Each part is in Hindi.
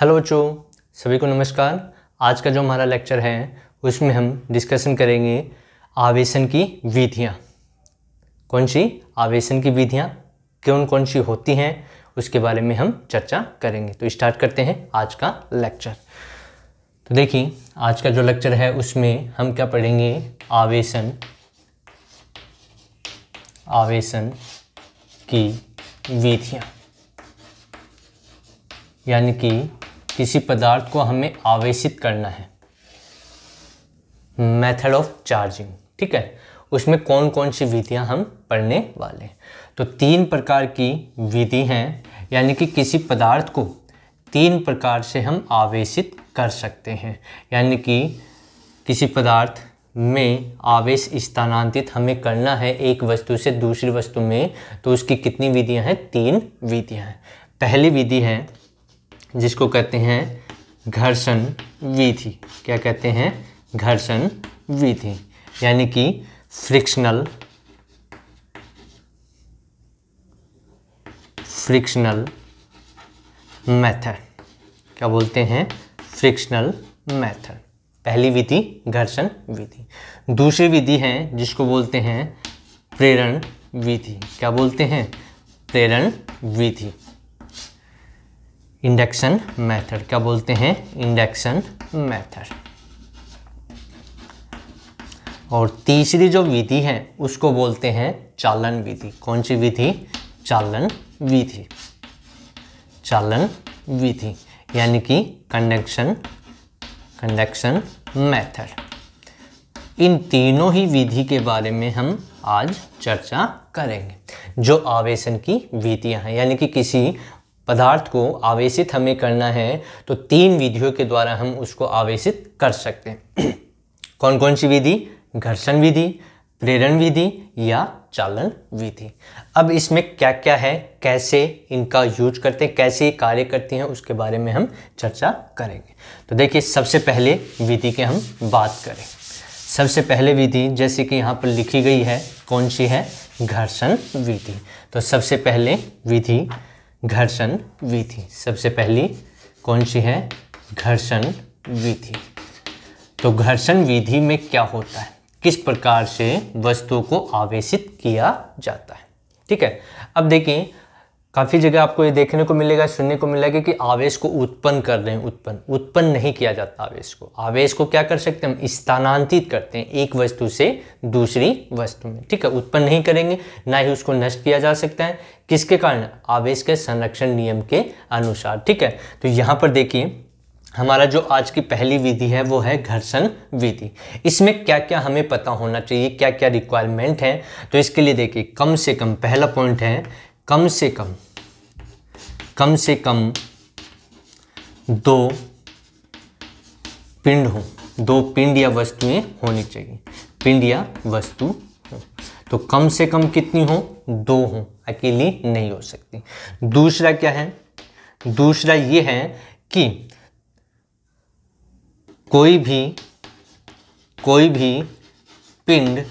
हेलो बच्चों सभी को नमस्कार आज का जो हमारा लेक्चर है उसमें हम डिस्कशन करेंगे आवेशन की विधियाँ कौन सी आवेशन की विधियाँ कौन कौन सी होती हैं उसके बारे में हम चर्चा करेंगे तो स्टार्ट करते हैं आज का लेक्चर तो देखिए आज का जो लेक्चर है उसमें हम क्या पढ़ेंगे आवेशन आवेशन की विधियाँ यानी कि किसी पदार्थ को हमें आवेशित करना है मेथड ऑफ चार्जिंग ठीक है उसमें कौन कौन सी विधियां हम पढ़ने वाले तो तीन प्रकार की विधि हैं यानी कि किसी पदार्थ को तीन प्रकार से हम आवेशित कर सकते हैं यानी कि किसी पदार्थ में आवेश स्थानांतरित हमें करना है एक वस्तु से दूसरी वस्तु में तो उसकी कितनी विधियां हैं तीन विधियां हैं पहली विधि है जिसको कहते हैं घर्षण विधि क्या कहते हैं घर्षण विधि यानी कि फ्रिक्शनल फ्रिक्शनल मेथड क्या बोलते हैं फ्रिक्शनल मेथड पहली विधि घर्षण विधि दूसरी विधि है जिसको बोलते हैं प्रेरण विधि क्या बोलते हैं प्रेरण विधि इंडक्शन मेथड क्या बोलते हैं इंडक्शन मेथड और तीसरी जो विधि है उसको बोलते हैं चालन विधि कौन सी विधि चालन विधि चालन विधि यानी कि कंडक्शन कंडक्शन मेथड इन तीनों ही विधि के बारे में हम आज चर्चा करेंगे जो आवेशन की विधियां हैं यानी कि किसी पदार्थ को आवेशित हमें करना है तो तीन विधियों के द्वारा हम उसको आवेशित कर सकते हैं कौन कौन सी विधि घर्षण विधि प्रेरण विधि या चालन विधि अब इसमें क्या क्या है कैसे इनका यूज करते हैं कैसे कार्य करती हैं उसके बारे में हम चर्चा करेंगे तो देखिए सबसे पहले विधि के हम बात करें सबसे पहले विधि जैसे कि यहाँ पर लिखी गई है कौन सी है घर्षण विधि तो सबसे पहले विधि घर्षण विधि सबसे पहली कौन सी है घर्षण विधि तो घर्षण विधि में क्या होता है किस प्रकार से वस्तुओं को आवेशित किया जाता है ठीक है अब देखिए काफ़ी जगह आपको ये देखने को मिलेगा सुनने को मिलेगा कि आवेश को उत्पन्न कर रहे हैं उत्पन्न उत्पन्न नहीं किया जाता आवेश को आवेश को क्या कर सकते हैं हम स्थानांतरित करते हैं एक वस्तु से दूसरी वस्तु में ठीक है उत्पन्न नहीं करेंगे ना ही उसको नष्ट किया जा सकता है किसके कारण आवेश के संरक्षण नियम के अनुसार ठीक है तो यहाँ पर देखिए हमारा जो आज की पहली विधि है वो है घर्षण विधि इसमें क्या क्या हमें पता होना चाहिए क्या क्या रिक्वायरमेंट है तो इसके लिए देखिए कम से कम पहला पॉइंट है कम से कम कम से कम दो पिंड हो दो पिंड या वस्तुएं होनी चाहिए पिंड या वस्तु हो तो कम से कम कितनी हो दो हो अकेली नहीं हो सकती दूसरा क्या है दूसरा ये है कि कोई भी कोई भी पिंड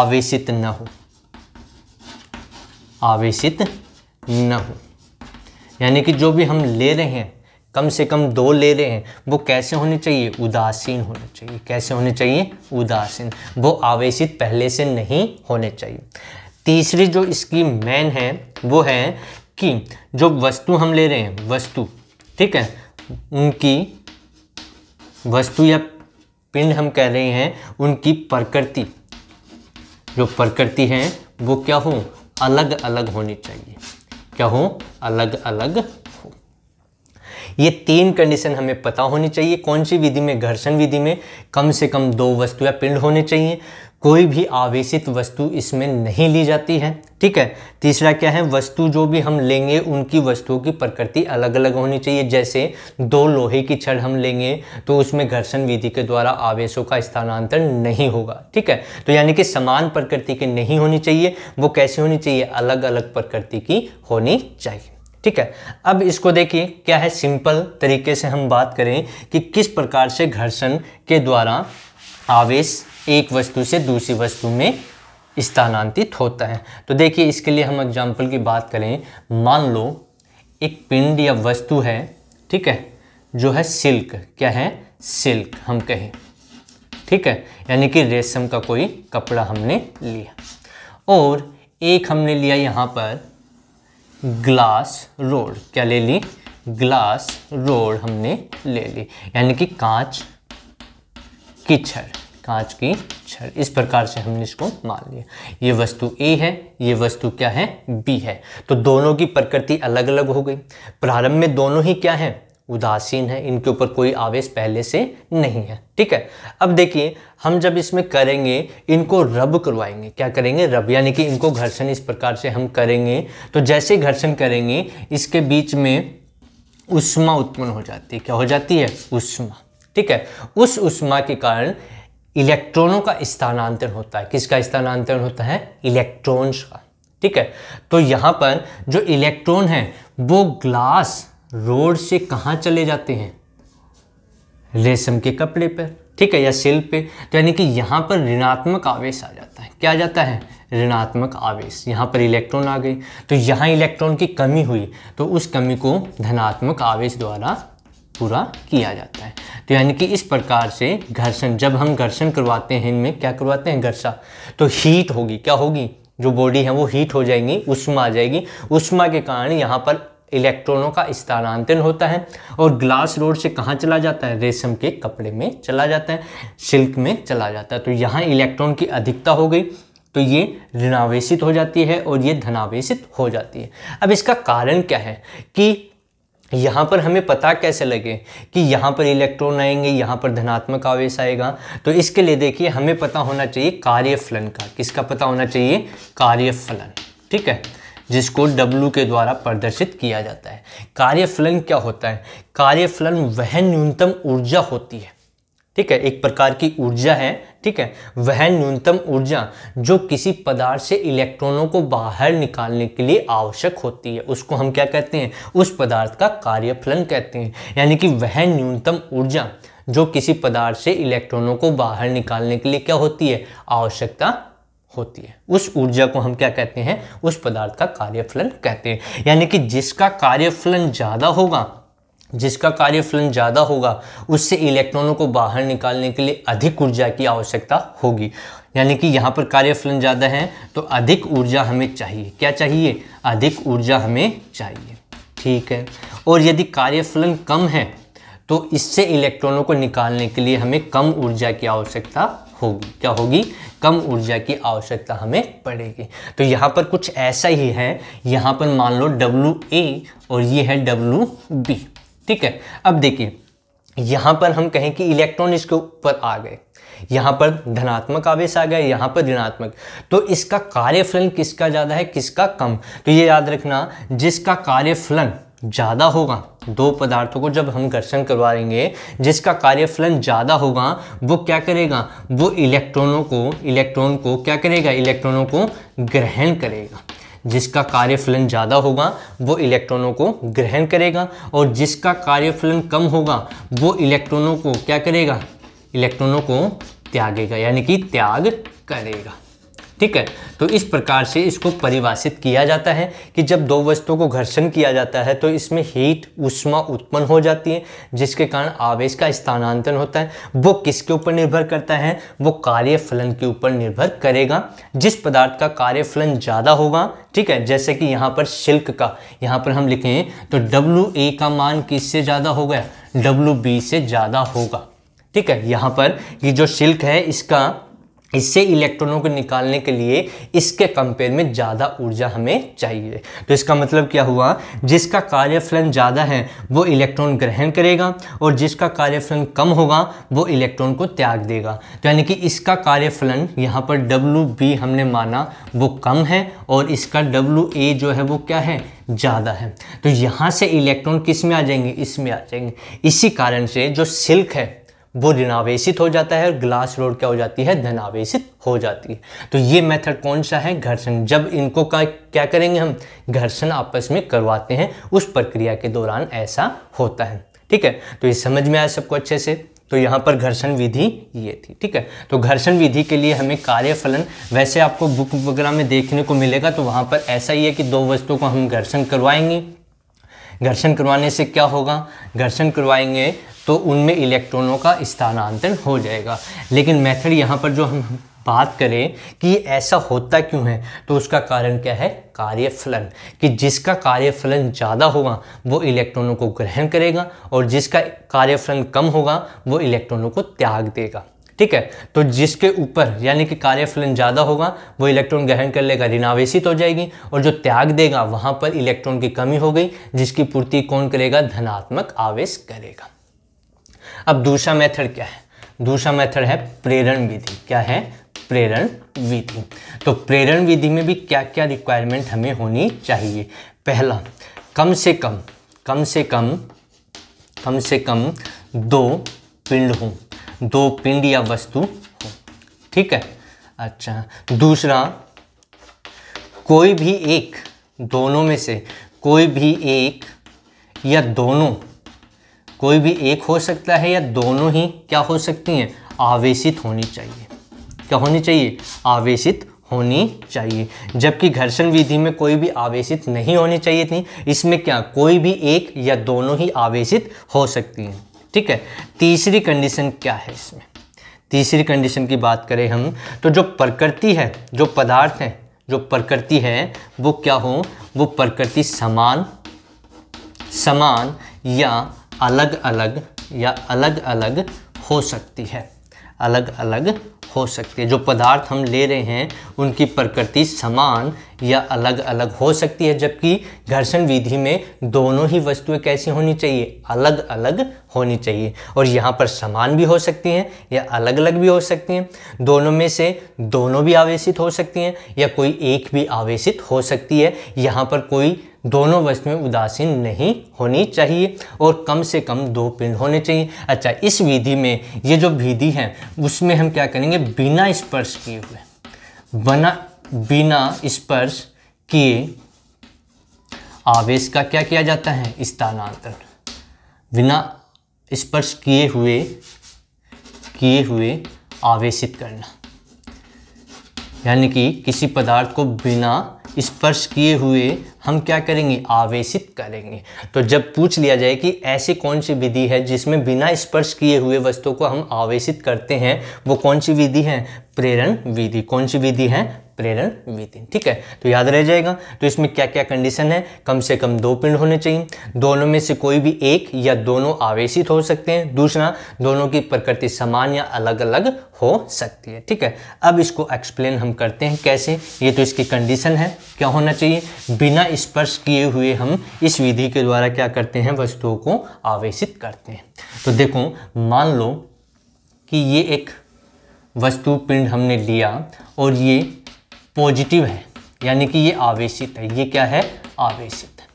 आवेशित न हो आवेशित न हो यानी कि जो भी हम ले रहे हैं कम से कम दो ले रहे हैं वो कैसे होने चाहिए उदासीन होने चाहिए कैसे होने चाहिए उदासीन वो आवेशित पहले से नहीं होने चाहिए तीसरी जो इसकी मेन है वो है कि जो वस्तु हम ले रहे हैं वस्तु ठीक है उनकी वस्तु या पिंड हम कह रहे हैं उनकी प्रकृति जो प्रकृति है वो क्या हो अलग अलग होनी चाहिए क्या हो अलग अलग हो ये तीन कंडीशन हमें पता होनी चाहिए कौन सी विधि में घर्षण विधि में कम से कम दो वस्तु या पिंड होने चाहिए कोई भी आवेशित वस्तु इसमें नहीं ली जाती है ठीक है तीसरा क्या है वस्तु जो भी हम लेंगे उनकी वस्तुओं की प्रकृति अलग अलग होनी चाहिए जैसे दो लोहे की छड़ हम लेंगे तो उसमें घर्षण विधि के द्वारा आवेशों का स्थानांतरण नहीं होगा ठीक है तो यानी कि समान प्रकृति की नहीं होनी चाहिए वो कैसे होनी चाहिए अलग अलग प्रकृति की होनी चाहिए ठीक है अब इसको देखिए क्या है सिंपल तरीके से हम बात करें कि किस प्रकार से घर्षण के द्वारा आवेश एक वस्तु से दूसरी वस्तु में स्थानांतरित होता है तो देखिए इसके लिए हम एग्जाम्पल की बात करें मान लो एक पिंड या वस्तु है ठीक है जो है सिल्क क्या है सिल्क हम कहें ठीक है यानी कि रेशम का कोई कपड़ा हमने लिया और एक हमने लिया यहाँ पर ग्लास रोड क्या ले ली ग्लास रोड हमने ले ली यानी कि कांच किचड़ कांच की छड़ इस प्रकार से हमने इसको मान लिया ये वस्तु ए है ये वस्तु क्या है बी है तो दोनों की प्रकृति अलग अलग हो गई प्रारंभ में दोनों ही क्या है उदासीन है इनके ऊपर कोई आवेश पहले से नहीं है ठीक है अब देखिए हम जब इसमें करेंगे इनको रब करवाएंगे क्या करेंगे रब यानी कि इनको घर्षण इस प्रकार से हम करेंगे तो जैसे घर्षण करेंगे इसके बीच में उष्मा उत्पन्न हो जाती है क्या हो जाती है उष्मा ठीक है उस उष्मा के कारण इलेक्ट्रॉनों का स्थानांतरण होता है किसका स्थानांतरण होता है इलेक्ट्रॉन्स का ठीक है तो यहाँ पर जो इलेक्ट्रॉन है वो ग्लास रोड से कहाँ चले जाते हैं रेशम के कपड़े पर ठीक है या सिल्क पे तो यानी कि यहाँ पर ऋणात्मक आवेश आ जाता है क्या जाता है ऋणात्मक आवेश यहाँ पर इलेक्ट्रॉन आ गए तो यहाँ इलेक्ट्रॉन की कमी हुई तो उस कमी को धनात्मक आवेश द्वारा पूरा किया जाता है तो यानी कि इस प्रकार से घर्षण जब हम घर्षण करवाते हैं इनमें क्या करवाते हैं घर्षा तो हीट होगी क्या होगी जो बॉडी है वो हीट हो जाएंगी उष्मा आ जाएगी उष्मा के कारण यहाँ पर इलेक्ट्रॉनों का स्थानांतरण होता है और ग्लास रोड से कहाँ चला जाता है रेशम के कपड़े में चला जाता है सिल्क में चला जाता है तो यहाँ इलेक्ट्रॉन की अधिकता हो गई तो ये ऋणावेशित हो जाती है और ये धनावेशित हो जाती है अब इसका कारण क्या है कि यहाँ पर हमें पता कैसे लगे कि यहाँ पर इलेक्ट्रॉन आएंगे यहाँ पर धनात्मक आवेश आएगा तो इसके लिए देखिए हमें पता होना चाहिए कार्य फलन का किसका पता होना चाहिए कार्य फलन ठीक है जिसको W के द्वारा प्रदर्शित किया जाता है कार्य फलन क्या होता है कार्य फलन वह न्यूनतम ऊर्जा होती है ठीक है एक प्रकार की ऊर्जा है ठीक है वह न्यूनतम ऊर्जा जो किसी पदार्थ से इलेक्ट्रॉनों को बाहर निकालने के लिए आवश्यक होती है उसको हम क्या कहते हैं उस पदार्थ का कार्यफलन कहते हैं यानी कि वह न्यूनतम ऊर्जा जो किसी पदार्थ से इलेक्ट्रॉनों को बाहर निकालने के लिए क्या होती है आवश्यकता होती है उस ऊर्जा को हम क्या कहते हैं उस पदार्थ का कार्यफलन कहते हैं यानी कि जिसका कार्यफलन ज़्यादा होगा जिसका फलन ज़्यादा होगा उससे इलेक्ट्रॉनों को बाहर निकालने के लिए अधिक ऊर्जा की आवश्यकता होगी यानी कि यहाँ पर फलन ज़्यादा है तो अधिक ऊर्जा हमें चाहिए क्या चाहिए अधिक ऊर्जा हमें चाहिए ठीक है और यदि फलन कम है तो इससे इलेक्ट्रॉनों को निकालने के लिए हमें कम ऊर्जा की आवश्यकता होगी क्या होगी कम ऊर्जा की आवश्यकता हमें पड़ेगी तो यहाँ पर कुछ ऐसा ही है यहाँ पर मान लो डब्लू ए और ये है डब्लू बी ठीक है अब देखिए यहाँ पर हम कहें कि इलेक्ट्रॉन इसके ऊपर आ गए यहाँ पर धनात्मक आवेश आ गया यहाँ पर ऋणात्मक तो इसका कार्यफलन किसका ज़्यादा है किसका कम तो ये याद रखना जिसका कार्यफलन ज़्यादा होगा दो पदार्थों को जब हम घर्षण करवाएंगे जिसका कार्यफलन ज़्यादा होगा वो क्या करेगा वो इलेक्ट्रॉनों को इलेक्ट्रॉन को क्या करेगा इलेक्ट्रॉनों को ग्रहण करेगा जिसका कार्यफलन ज़्यादा होगा वो इलेक्ट्रॉनों को ग्रहण करेगा और जिसका कार्यफलन कम होगा वो इलेक्ट्रॉनों को क्या करेगा इलेक्ट्रॉनों को त्यागेगा यानी कि त्याग करेगा ठीक है तो इस प्रकार से इसको परिभाषित किया जाता है कि जब दो वस्तुओं को घर्षण किया जाता है तो इसमें हीट उष्मा उत्पन्न हो जाती है जिसके कारण आवेश का स्थानांतरण होता है वो किसके ऊपर निर्भर करता है वो कार्य फलन के ऊपर निर्भर करेगा जिस पदार्थ का कार्य फलन ज़्यादा होगा ठीक है जैसे कि यहाँ पर सिल्क का यहाँ पर हम लिखें तो डब्ल्यू ए का मान किससे ज़्यादा हो गया डब्ल्यू बी से ज़्यादा होगा ठीक है यहाँ पर ये जो सिल्क है इसका इससे इलेक्ट्रॉनों को निकालने के लिए इसके कंपेयर में ज़्यादा ऊर्जा हमें चाहिए तो इसका मतलब क्या हुआ जिसका कार्यफलन ज़्यादा है वो इलेक्ट्रॉन ग्रहण करेगा और जिसका कार्यफलन कम होगा वो इलेक्ट्रॉन को त्याग देगा तो यानी कि इसका कार्यफलन यहाँ पर डब्लू बी हमने माना वो कम है और इसका डब्लू ए जो है वो क्या है ज़्यादा है तो यहाँ से इलेक्ट्रॉन किस में आ जाएंगे इसमें आ जाएंगे इसी कारण से जो सिल्क है वो ऋणावेशित हो जाता है और ग्लास रोड क्या हो जाती है धनावेशित हो जाती है तो ये मेथड कौन सा है घर्षण जब इनको का क्या करेंगे हम घर्षण आपस में करवाते हैं उस प्रक्रिया के दौरान ऐसा होता है ठीक है तो ये समझ में आया सबको अच्छे से तो यहाँ पर घर्षण विधि ये थी ठीक है तो घर्षण विधि के लिए हमें कार्यफलन वैसे आपको बुक वगैरह में देखने को मिलेगा तो वहाँ पर ऐसा ही है कि दो वस्तुओं को हम घर्षण करवाएंगे घर्षण करवाने से क्या होगा घर्षण करवाएंगे तो उनमें इलेक्ट्रॉनों का स्थानांतरण हो जाएगा लेकिन मेथड यहाँ पर जो हम बात करें कि ऐसा होता क्यों है तो उसका कारण क्या है कार्यफलन कि जिसका कार्यफलन ज़्यादा होगा वो इलेक्ट्रॉनों को ग्रहण करेगा और जिसका कार्यफलन कम होगा वो इलेक्ट्रॉनों को त्याग देगा ठीक है तो जिसके ऊपर यानी कि कार्यफलन ज़्यादा होगा वो इलेक्ट्रॉन ग्रहण कर लेगा ऋणावेशित हो जाएगी और जो त्याग देगा वहाँ पर इलेक्ट्रॉन की कमी हो गई जिसकी पूर्ति कौन करेगा धनात्मक आवेश करेगा अब दूसरा मेथड क्या है दूसरा मेथड है प्रेरण विधि क्या है प्रेरण विधि तो प्रेरण विधि में भी क्या क्या रिक्वायरमेंट हमें होनी चाहिए पहला कम से कम कम से कम कम से कम दो पिंड हों दो पिंड या वस्तु हो ठीक है अच्छा दूसरा कोई भी एक दोनों में से कोई भी एक या दोनों कोई भी एक हो सकता है या दोनों ही क्या हो सकती हैं आवेशित होनी चाहिए क्या होनी चाहिए आवेशित होनी चाहिए जबकि घर्षण विधि में कोई भी आवेशित नहीं होनी चाहिए थी इसमें क्या कोई भी एक या दोनों ही आवेशित हो सकती हैं ठीक है तीसरी कंडीशन क्या है इसमें तीसरी कंडीशन की बात करें हम तो जो प्रकृति है जो पदार्थ है जो प्रकृति है वो क्या हो वो प्रकृति समान समान या अलग अलग या अलग अलग हो सकती है अलग अलग हो सकती है जो पदार्थ हम ले रहे हैं उनकी प्रकृति समान या अलग अलग हो सकती है जबकि घर्षण विधि में दोनों ही वस्तुएं कैसी होनी चाहिए अलग अलग होनी चाहिए और यहाँ पर समान भी हो सकती हैं या अलग अलग भी हो सकती हैं दोनों में से दोनों भी आवेशित हो सकती हैं या कोई एक भी आवेशित हो सकती है यहाँ पर कोई दोनों वस्तुएं उदासीन नहीं होनी चाहिए और कम से कम दो पिंड होने चाहिए अच्छा इस विधि में ये जो विधि है उसमें हम क्या करेंगे बिना स्पर्श किए हुए बना बिना स्पर्श किए आवेश का क्या किया जाता है स्थानांतरण बिना स्पर्श किए हुए किए हुए आवेशित करना यानी कि किसी पदार्थ को बिना स्पर्श किए हुए हम क्या करेंगे आवेशित करेंगे तो जब पूछ लिया जाए कि ऐसी कौन सी विधि है जिसमें बिना स्पर्श किए हुए वस्तु को हम आवेशित करते हैं वो कौन सी विधि है प्रेरण विधि कौन सी विधि है प्रेरण विधि ठीक है तो याद रह जाएगा तो इसमें क्या क्या कंडीशन है कम से कम दो पिंड होने चाहिए दोनों में से कोई भी एक या दोनों आवेशित हो सकते हैं दूसरा दोनों की प्रकृति समान या अलग अलग हो सकती है ठीक है अब इसको एक्सप्लेन हम करते हैं कैसे ये तो इसकी कंडीशन है क्या होना चाहिए बिना स्पर्श किए हुए हम इस विधि के द्वारा क्या करते हैं वस्तुओं को आवेशित करते हैं तो देखो मान लो कि ये एक वस्तु पिंड हमने लिया और ये पॉजिटिव है यानी कि ये आवेशित है ये क्या है आवेशित है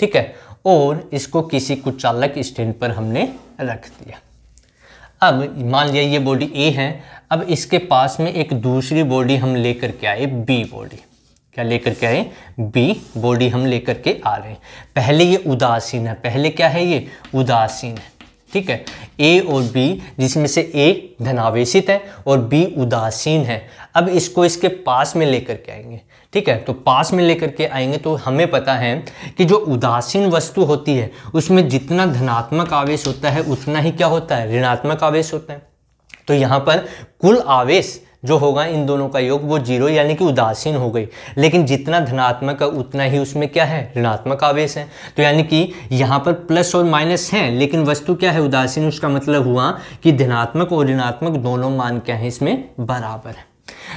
ठीक है और इसको किसी कुचालक स्टैंड पर हमने रख दिया अब मान लिया ये बॉडी ए है अब इसके पास में एक दूसरी बॉडी हम लेकर के आए बी बॉडी क्या लेकर के आए बी बॉडी हम लेकर के आ रहे हैं पहले ये उदासीन है पहले क्या है ये उदासीन है ठीक है ए और बी जिसमें से ए धनावेशित है और बी उदासीन है अब इसको इसके पास में लेकर के आएंगे ठीक है तो पास में लेकर के आएंगे तो हमें पता है कि जो उदासीन वस्तु होती है उसमें जितना धनात्मक आवेश होता है उतना ही क्या होता है ऋणात्मक आवेश होता है तो यहाँ पर कुल आवेश जो होगा इन दोनों का योग वो जीरो यानी कि उदासीन हो गई लेकिन जितना धनात्मक है उतना ही उसमें क्या है ऋणात्मक आवेश है तो यानी कि यहाँ पर प्लस और माइनस हैं लेकिन वस्तु क्या है उदासीन उसका मतलब हुआ कि धनात्मक और ऋणात्मक दोनों मान क्या है इसमें बराबर है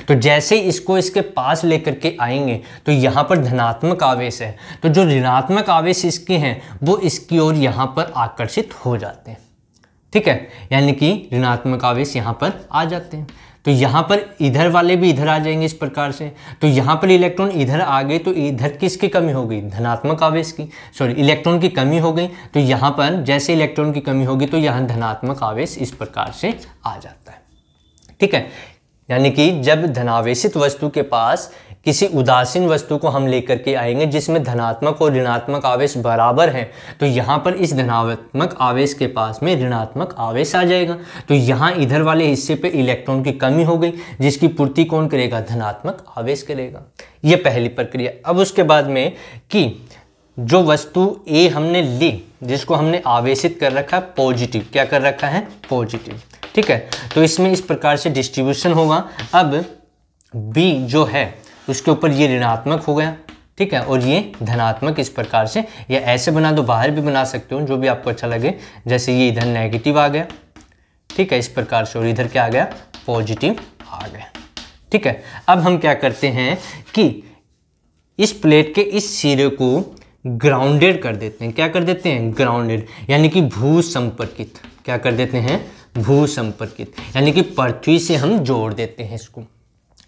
तो जैसे इसको इसके पास लेकर के आएंगे तो यहाँ पर धनात्मक आवेश है तो जो ऋणात्मक आवेश इसके हैं वो इसकी ओर यहाँ पर आकर्षित हो जाते हैं ठीक है यानी कि ऋणात्मक आवेश यहाँ पर आ जाते हैं तो यहाँ पर इधर वाले भी इधर आ जाएंगे इस प्रकार से तो यहाँ पर इलेक्ट्रॉन इधर आ गए तो इधर किसकी कमी हो गई धनात्मक आवेश की सॉरी इलेक्ट्रॉन की कमी हो गई तो यहाँ पर जैसे इलेक्ट्रॉन की कमी होगी तो यहाँ धनात्मक आवेश इस प्रकार से आ जाता है ठीक है यानी कि जब धनावेशित वस्तु के पास किसी उदासीन वस्तु को हम लेकर के आएंगे जिसमें धनात्मक और ऋणात्मक आवेश बराबर हैं तो यहाँ पर इस धनात्मक आवेश के पास में ऋणात्मक आवेश आ जाएगा तो यहाँ इधर वाले हिस्से पे इलेक्ट्रॉन की कमी हो गई जिसकी पूर्ति कौन करेगा धनात्मक आवेश करेगा ये पहली प्रक्रिया अब उसके बाद में कि जो वस्तु ए हमने ली जिसको हमने आवेशित कर रखा है पॉजिटिव क्या कर रखा है पॉजिटिव ठीक है तो इसमें इस प्रकार से डिस्ट्रीब्यूशन होगा अब बी जो है उसके ऊपर ये ऋणात्मक हो गया ठीक है और ये धनात्मक इस प्रकार से या ऐसे बना दो बाहर भी बना सकते हो जो भी आपको अच्छा लगे जैसे ये इधर नेगेटिव आ गया ठीक है इस प्रकार से और इधर क्या आ गया पॉजिटिव आ गया ठीक है अब हम क्या करते हैं कि इस प्लेट के इस सिरे को ग्राउंडेड कर देते हैं क्या कर देते हैं ग्राउंडेड यानी कि भू संपर्कित क्या कर देते हैं भू संपर्कित यानी कि पृथ्वी से हम जोड़ देते हैं इसको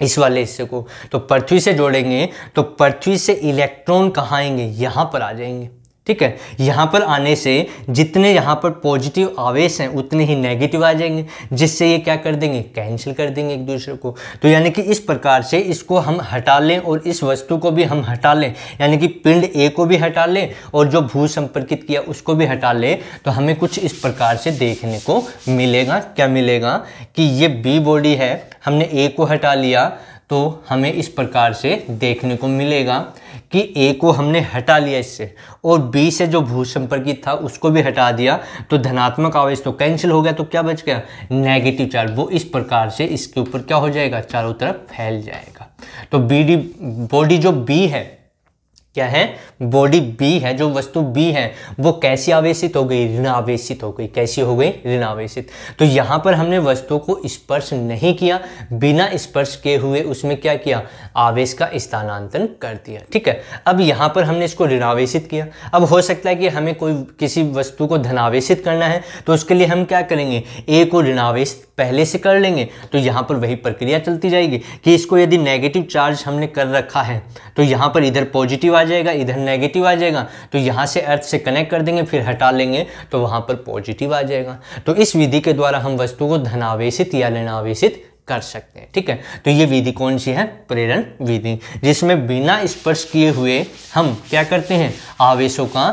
इस वाले हिस्से को तो पृथ्वी से जोड़ेंगे तो पृथ्वी से इलेक्ट्रॉन कहाँ आएंगे यहाँ पर आ जाएंगे ठीक है यहाँ पर आने से जितने यहाँ पर पॉजिटिव आवेश हैं उतने ही नेगेटिव आ जाएंगे जिससे ये क्या कर देंगे कैंसिल कर देंगे एक दूसरे को तो यानी कि इस प्रकार से इसको हम हटा लें और इस वस्तु को भी हम हटा लें यानी कि पिंड ए को भी हटा लें और जो भू संपर्कित किया उसको भी हटा लें तो हमें कुछ इस प्रकार से देखने को मिलेगा क्या मिलेगा कि ये बी बॉडी है हमने ए को हटा लिया तो हमें इस प्रकार से देखने को मिलेगा कि ए को हमने हटा लिया इससे और बी से जो भू संपर्कित था उसको भी हटा दिया तो धनात्मक आवेश तो कैंसिल हो गया तो क्या बच गया नेगेटिव चार्ज वो इस प्रकार से इसके ऊपर क्या हो जाएगा चारों तरफ फैल जाएगा तो बी डी बॉडी जो बी है क्या है बॉडी बी है जो वस्तु बी है वो कैसी आवेशित हो गई ऋणावेशित हो गई कैसी हो गई ऋणावेशित तो यहाँ पर हमने वस्तु को स्पर्श नहीं किया बिना स्पर्श के हुए उसमें क्या किया आवेश का स्थानांतरण कर दिया ठीक है अब यहाँ पर हमने इसको ऋणावेशित किया अब हो सकता है कि हमें कोई किसी वस्तु को धनावेशित करना है तो उसके लिए हम क्या करेंगे ए को ऋणावेशित पहले से कर लेंगे तो यहाँ पर वही प्रक्रिया चलती जाएगी कि इसको यदि नेगेटिव चार्ज हमने कर रखा है तो यहाँ पर इधर पॉजिटिव आ जाएगा इधर नेगेटिव आ जाएगा तो यहाँ से अर्थ से कनेक्ट कर देंगे फिर हटा लेंगे तो वहाँ पर पॉजिटिव आ जाएगा तो इस विधि के द्वारा हम वस्तु को धनावेशित या ऋणावेशित कर सकते हैं ठीक है तो ये विधि कौन सी है प्रेरण विधि जिसमें बिना स्पर्श किए हुए हम क्या करते हैं आवेशों का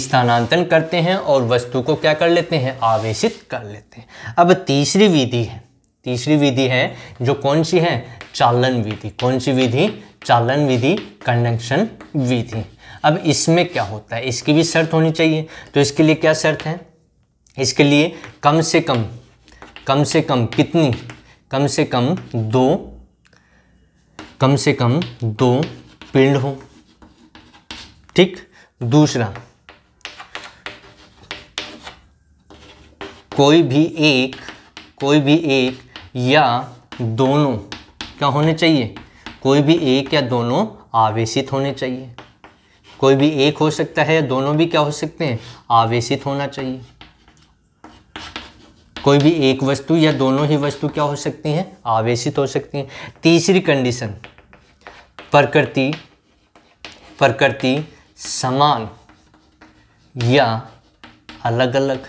स्थानांतरण करते हैं और वस्तु को क्या कर लेते हैं आवेशित कर लेते हैं अब तीसरी विधि है तीसरी विधि है जो कौन सी है चालन विधि कौन सी विधि चालन विधि कंडक्शन विधि अब इसमें क्या होता है इसकी भी शर्त होनी चाहिए तो इसके लिए क्या शर्त है इसके लिए कम से कम कम से कम कितनी कम से कम दो कम से कम दो पिंड हो ठीक दूसरा कोई भी एक कोई भी एक या दोनों क्या होने चाहिए कोई भी एक या दोनों आवेशित होने चाहिए कोई भी एक हो सकता है या दोनों भी क्या हो सकते हैं आवेशित होना चाहिए कोई भी एक वस्तु या दोनों ही वस्तु क्या हो सकती हैं आवेशित हो सकती हैं तीसरी कंडीशन प्रकृति प्रकृति समान या अलग अलग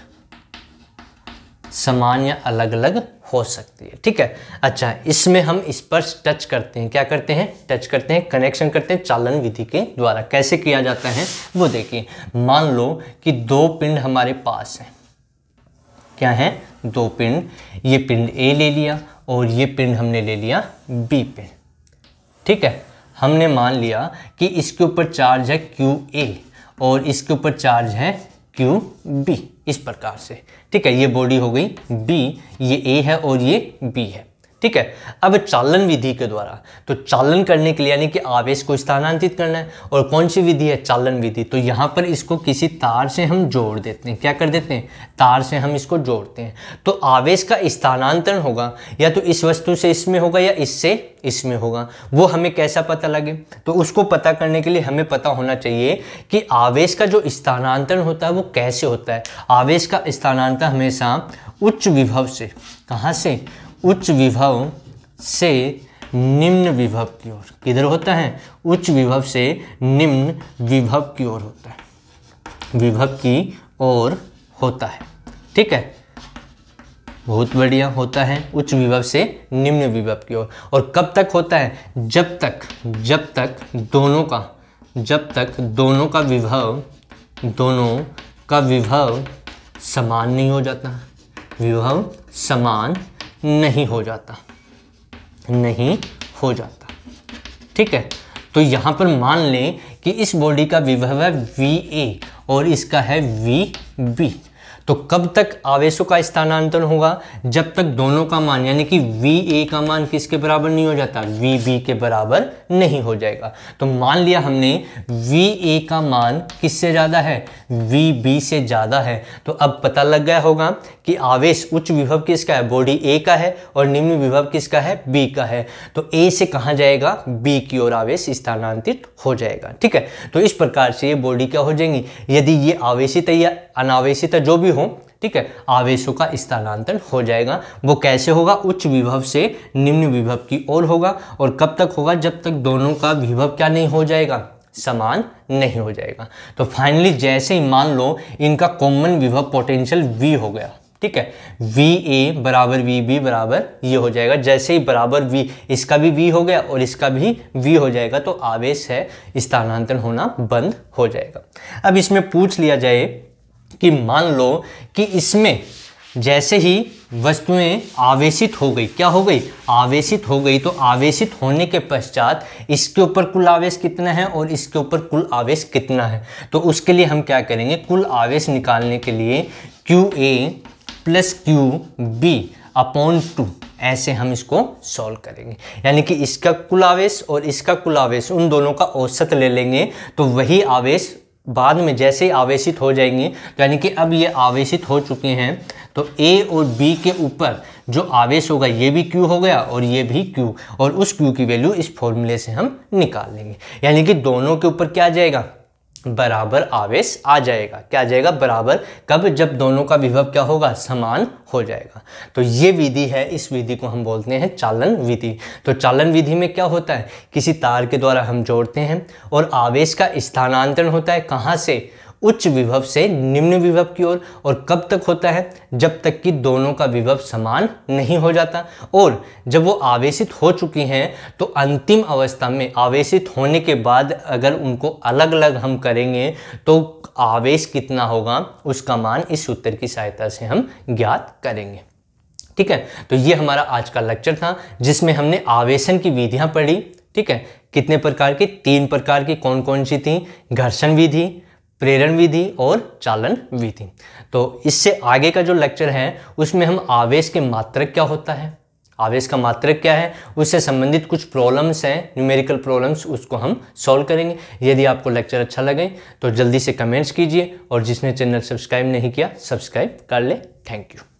समान या अलग अलग हो सकती है ठीक है अच्छा इसमें हम स्पर्श टच करते हैं क्या करते हैं टच करते हैं कनेक्शन करते हैं चालन विधि के द्वारा कैसे किया जाता है वो देखिए मान लो कि दो पिंड हमारे पास हैं क्या है दो पिंड ये पिंड ए ले लिया और ये पिंड हमने ले लिया बी पिंड ठीक है हमने मान लिया कि इसके ऊपर चार्ज है क्यू ए और इसके ऊपर चार्ज है क्यू बी इस प्रकार से ठीक है ये बॉडी हो गई बी ये ए है और ये बी है ठीक है अब चालन विधि के द्वारा तो चालन करने के लिए यानी कि आवेश को स्थानांतरित करना है और कौन सी विधि है चालन विधि तो यहां पर इसको किसी तार से हम जोड़ देते हैं क्या कर देते हैं तार से हम इसको जोड़ते हैं तो आवेश का स्थानांतरण होगा या तो इस वस्तु से इसमें होगा या इससे इसमें होगा वो हमें कैसा पता लगे तो उसको पता करने के लिए हमें पता होना चाहिए कि आवेश का जो स्थानांतरण होता है वो कैसे होता है आवेश का स्थानांतरण हमेशा उच्च विभव से कहाँ से उच्च विभव से निम्न विभव की ओर किधर होता है उच्च विभव से निम्न विभव की ओर होता है विभव की ओर होता है ठीक है बहुत बढ़िया होता है उच्च विभव से निम्न विभव की ओर और, कब तक होता है जब तक जब तक दोनों का जब तक दोनों का विभव दोनों का विभव समान नहीं हो जाता विभव समान नहीं हो जाता नहीं हो जाता ठीक है तो यहां पर मान लें कि इस बॉडी का विभव है वी ए और इसका है वी बी तो कब तक आवेशों का स्थानांतरण होगा जब तक दोनों का मान यानी कि वी ए का मान किसके बराबर नहीं हो जाता वी बी के बराबर नहीं हो जाएगा तो मान लिया हमने वी ए का मान किससे ज़्यादा है वी बी से ज़्यादा है तो अब पता लग गया होगा कि आवेश उच्च विभव किसका है बॉडी ए का है और निम्न विभव किसका है बी का है तो ए से कहाँ जाएगा बी की ओर आवेश स्थानांतरित हो जाएगा ठीक है तो इस प्रकार से ये बॉडी क्या हो जाएंगी यदि ये आवेशित या अनावेशित जो भी हो ठीक है आवेशों का स्थानांतरण हो जाएगा वो कैसे होगा उच्च विभव से निम्न विभव की ओर होगा और कब तक होगा जब तक दोनों का विभव क्या नहीं हो जाएगा समान नहीं हो जाएगा तो फाइनली जैसे ही मान लो इनका कॉमन विभव पोटेंशियल वी हो गया ठीक है वी ए बराबर वी बी बराबर ये हो जाएगा जैसे ही बराबर वी इसका भी वी हो गया और इसका भी वी हो जाएगा तो आवेश है स्थानांतरण होना बंद हो जाएगा अब इसमें पूछ लिया जाए कि मान लो कि इसमें जैसे ही वस्तुएं आवेशित हो गई क्या हो गई आवेशित हो गई तो आवेशित होने के पश्चात इसके ऊपर कुल आवेश कितना है और इसके ऊपर कुल आवेश कितना है तो उसके लिए हम क्या करेंगे कुल आवेश निकालने के लिए Q A plus Q B upon two ऐसे हम इसको सॉल्व करेंगे यानी कि इसका कुल आवेश और इसका कुल आवेश उन दोनों का औसत ले लेंगे तो वही आवेश बाद में जैसे ही आवेशित हो जाएंगे यानी कि अब ये आवेशित हो चुके हैं तो ए और बी के ऊपर जो आवेश होगा ये भी क्यू हो गया और ये भी क्यू और उस क्यू की वैल्यू इस फॉर्मूले से हम निकाल लेंगे यानी कि दोनों के ऊपर क्या आ जाएगा बराबर आवेश आ जाएगा क्या आ जाएगा बराबर कब जब दोनों का विभव क्या होगा समान हो जाएगा तो ये विधि है इस विधि को हम बोलते हैं चालन विधि तो चालन विधि में क्या होता है किसी तार के द्वारा हम जोड़ते हैं और आवेश का स्थानांतरण होता है कहाँ से उच्च विभव से निम्न विभव की ओर और, और कब तक होता है जब तक कि दोनों का विभव समान नहीं हो जाता और जब वो आवेशित हो चुकी हैं तो अंतिम अवस्था में आवेशित होने के बाद अगर उनको अलग अलग हम करेंगे तो आवेश कितना होगा उसका मान इस सूत्र की सहायता से हम ज्ञात करेंगे ठीक है तो ये हमारा आज का लेक्चर था जिसमें हमने आवेशन की विधियां पढ़ी ठीक है कितने प्रकार की तीन प्रकार की कौन कौन सी थी घर्षण विधि प्रेरण विधि और चालन विधि तो इससे आगे का जो लेक्चर है उसमें हम आवेश के मात्रक क्या होता है आवेश का मात्रक क्या है उससे संबंधित कुछ प्रॉब्लम्स हैं न्यूमेरिकल प्रॉब्लम्स उसको हम सॉल्व करेंगे यदि आपको लेक्चर अच्छा लगे तो जल्दी से कमेंट्स कीजिए और जिसने चैनल सब्सक्राइब नहीं किया सब्सक्राइब कर ले थैंक यू